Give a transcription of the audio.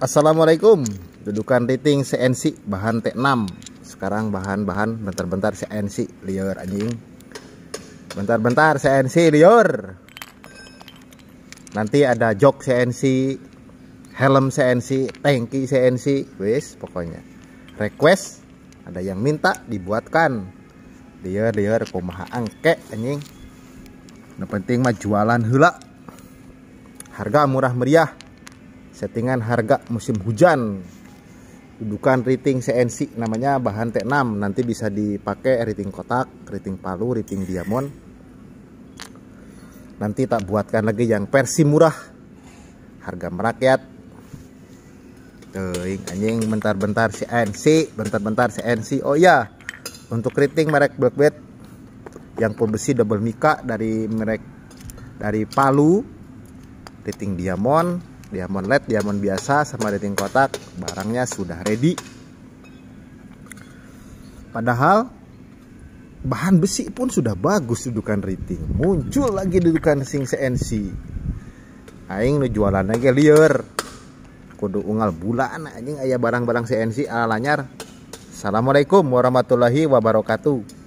Assalamualaikum Dudukan rating CNC Bahan T6 Sekarang bahan-bahan Bentar-bentar CNC Liur anjing Bentar-bentar CNC Liur Nanti ada jok CNC Helm CNC Tanki CNC Wis pokoknya Request Ada yang minta dibuatkan Liur-liur kumaha angke anjing Yang penting mah jualan hula Harga murah meriah settingan harga musim hujan dudukan rating CNC namanya bahan T6 nanti bisa dipakai rating kotak rating palu rating diamond nanti tak buatkan lagi yang versi murah harga merakyat Tuh, anjing bentar-bentar CNC bentar-bentar CNC oh ya, untuk rating merek BlackBed yang pun double mika dari merek dari Palu rating diamond diamond led diamond biasa sama dating kotak barangnya sudah ready padahal bahan besi pun sudah bagus dudukan riting muncul lagi dudukan sing CNC aing nu jualan lagi liar kudu ungal bulan anjing ayah barang-barang CNC ala lanyar Assalamualaikum warahmatullahi wabarakatuh